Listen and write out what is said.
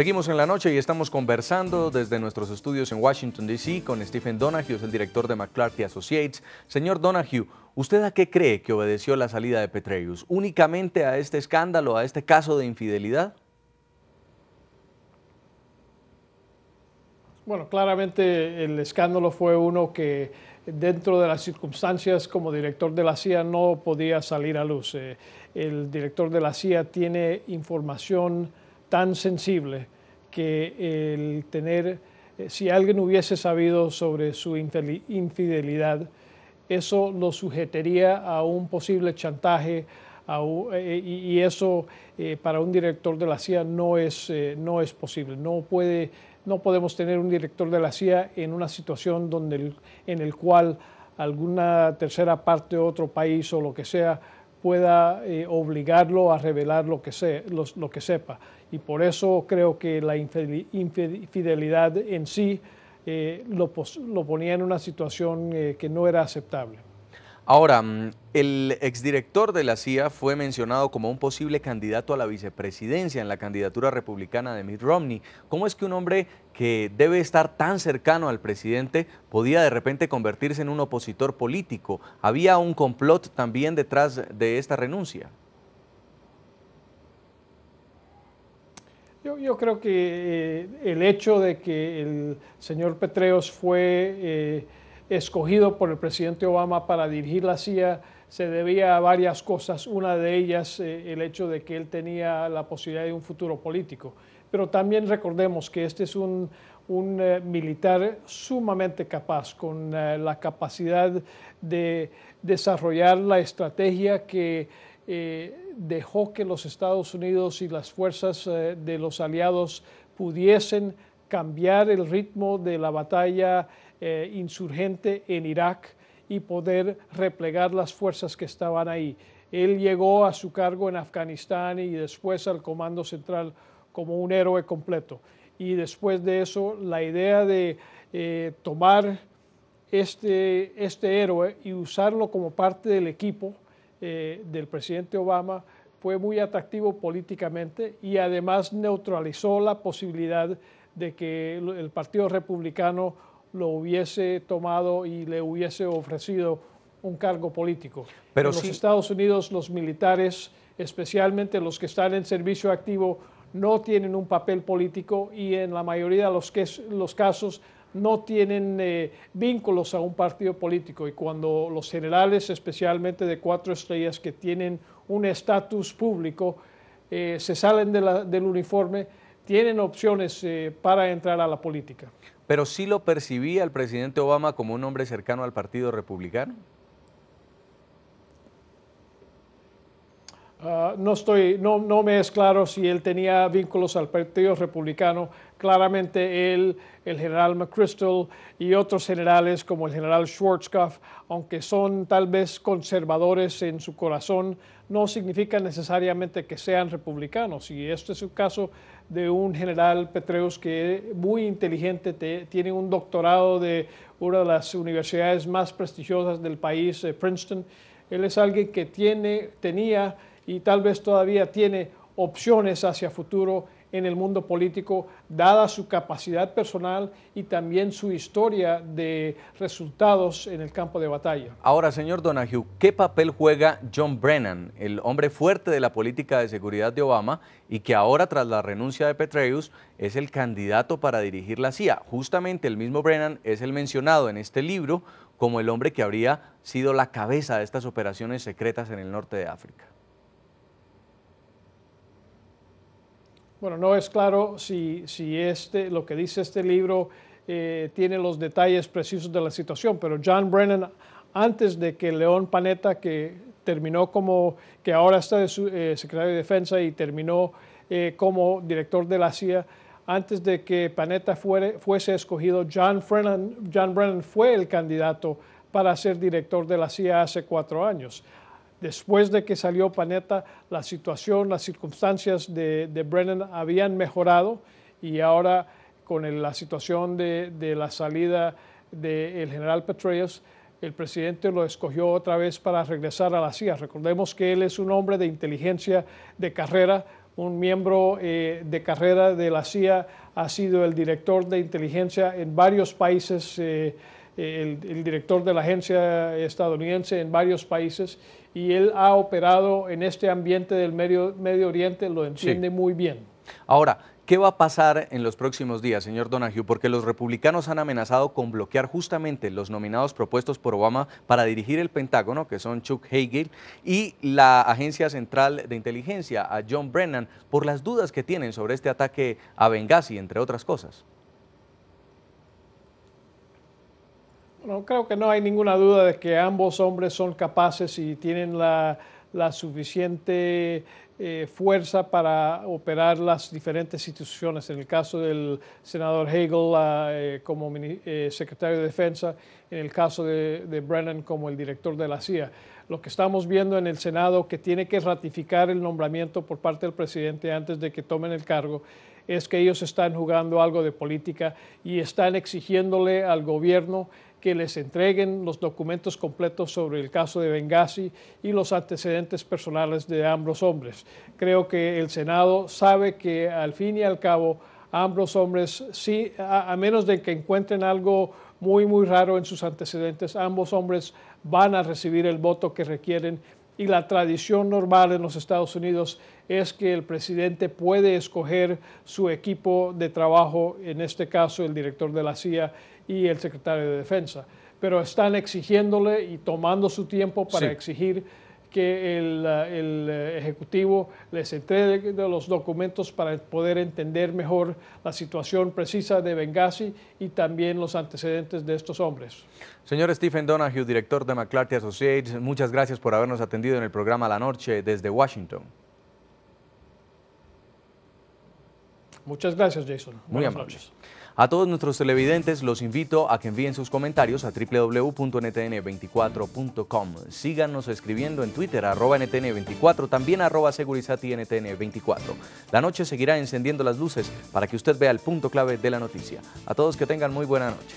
Seguimos en la noche y estamos conversando desde nuestros estudios en Washington, D.C. con Stephen Donahue, el director de McClarty Associates. Señor Donahue, ¿usted a qué cree que obedeció la salida de Petreus? ¿Únicamente a este escándalo, a este caso de infidelidad? Bueno, claramente el escándalo fue uno que dentro de las circunstancias como director de la CIA no podía salir a luz. Eh, el director de la CIA tiene información tan sensible que el tener, eh, si alguien hubiese sabido sobre su infidelidad, eso lo sujetaría a un posible chantaje eh, y eso eh, para un director de la CIA no es, no es posible. No, puede, no podemos tener un director de la CIA en una situación donde en el cual alguna tercera parte de otro país o lo que sea pueda eh, obligarlo a revelar lo que, lo que sepa. Y por eso creo que la infidelidad en sí eh, lo, ponía en una situación eh, que no era aceptable. Ahora, mm, el exdirector de la CIA fue mencionado como un posible candidato a la vicepresidencia en la candidatura republicana de Mitt Romney. ¿Cómo es que un hombre que debe estar tan cercano al presidente podía de repente convertirse en un opositor político? ¿Había un complot también detrás de esta renuncia? Yo, creo que eh, el hecho de que el señor Petreos fue... Eh, escogido por el presidente Obama para dirigir la CIA se debía a varias cosas, una de ellas eh, el hecho de que él tenía la posibilidad de un futuro político. Pero también recordemos que este es un, eh, militar sumamente capaz, con eh, la capacidad de desarrollar la estrategia que dejó que los Estados Unidos y las fuerzas de los aliados pudiesen cambiar el ritmo de la batalla eh, insurgente en Irak y poder replegar las fuerzas que estaban ahí. Él llegó a su cargo en Afganistán y después al Comando Central como un héroe completo. Y después de eso, la idea de eh, tomar este, este, héroe y usarlo como parte del equipo eh, del presidente Obama fue muy atractivo políticamente y además neutralizó la posibilidad de que el Partido Republicano lo hubiese tomado y le hubiese ofrecido un cargo político. Pero en los Estados Unidos los militares, especialmente los que están en servicio activo, no tienen un papel político y en la mayoría de los, casos no tienen eh, vínculos a un partido político. Y cuando los generales, especialmente de cuatro estrellas, que tienen un estatus público, eh, se salen del uniforme, tienen opciones eh, para entrar a la política. Pero sí lo percibía el presidente Obama como un hombre cercano al Partido Republicano. Ah, no, estoy, no, me es claro si él tenía vínculos al Partido Republicano. Claramente él, el general McChrystal y otros generales como el general Schwarzkopf, aunque son tal vez conservadores en su corazón, no significa necesariamente que sean republicanos. Y este es el caso de un general Petreus que es muy inteligente, tiene un doctorado de una de las universidades más prestigiosas del país, eh, Princeton. Él es alguien que tiene, tenía y tal vez todavía tiene opciones hacia futuro en el mundo político, dada su capacidad personal y también su historia de resultados en el campo de batalla. Ahora, señor Donahue, ¿qué papel juega John Brennan, el hombre fuerte de la política de seguridad de Obama y que ahora, tras la renuncia de Petraeus, es el candidato para dirigir la CIA? Justamente el mismo Brennan es el mencionado en este libro como el hombre que habría sido la cabeza de estas operaciones secretas en el norte de África. Bueno, no es claro si, si este, lo que dice este libro eh, tiene los detalles precisos de la situación, pero John Brennan, antes de que León Panetta, que terminó como, que ahora está de su, eh, secretario de Defensa y terminó eh, como director de la CIA, antes de que Panetta fuese escogido, John Brennan, John Brennan fue el candidato para ser director de la CIA hace cuatro años después de que salió Panetta, la situación, las circunstancias de, Brennan habían mejorado y ahora con la situación de, la salida del general Petraeus, el presidente lo escogió otra vez para regresar a la CIA. Recordemos que él es un hombre de inteligencia de carrera, un miembro eh, de carrera de la CIA, ha sido el director de inteligencia en varios países. Eh, eh, el, director de la agencia estadounidense en varios países y él ha operado en este ambiente del Medio, Oriente, lo entiende muy bien. Ahora, ¿qué va a pasar en los próximos días, señor Donahue? Porque los republicanos han amenazado con bloquear justamente los nominados propuestos por Obama para dirigir el Pentágono, que son Chuck Hagel, y la Agencia Central de Inteligencia, a John Brennan, por las dudas que tienen sobre este ataque a Benghazi, entre otras cosas. creo que no hay ninguna duda de que ambos hombres son capaces y tienen la, suficiente eh, fuerza para operar las diferentes instituciones. En el caso del senador Hegel ah, eh, como eh, secretario de Defensa, en el caso de, Brennan como el director de la CIA. Lo que estamos viendo en el Senado, que tiene que ratificar el nombramiento por parte del presidente antes de que tomen el cargo, es que ellos están jugando algo de política y están exigiéndole al gobierno que les entreguen los documentos completos sobre el caso de Benghazi y los antecedentes personales de ambos hombres. Creo que el Senado sabe que al fin y al cabo ambos hombres, sí, a menos de que encuentren algo muy, muy raro en sus antecedentes, ambos hombres van a recibir el voto que requieren y la tradición normal en los Estados Unidos es que el presidente puede escoger su equipo de trabajo, en este caso el director de la CIA, y el secretario de Defensa. Pero están exigiéndole y tomando su tiempo para exigir que el, Ejecutivo les entregue los documentos para poder entender mejor la situación precisa de Benghazi y también los antecedentes de estos hombres. Señor Stephen Donahue, director de McClarty Associates, muchas gracias por habernos atendido en el programa La Noche desde Washington. Muchas gracias, Jason. Muy amables. A todos nuestros televidentes los invito a que envíen sus comentarios a www.ntn24.com. Síganos escribiendo en Twitter, arroba ntn24, también arroba segurizati ntn24. La noche seguirá encendiendo las luces para que usted vea el punto clave de la noticia. A todos que tengan muy buena noche.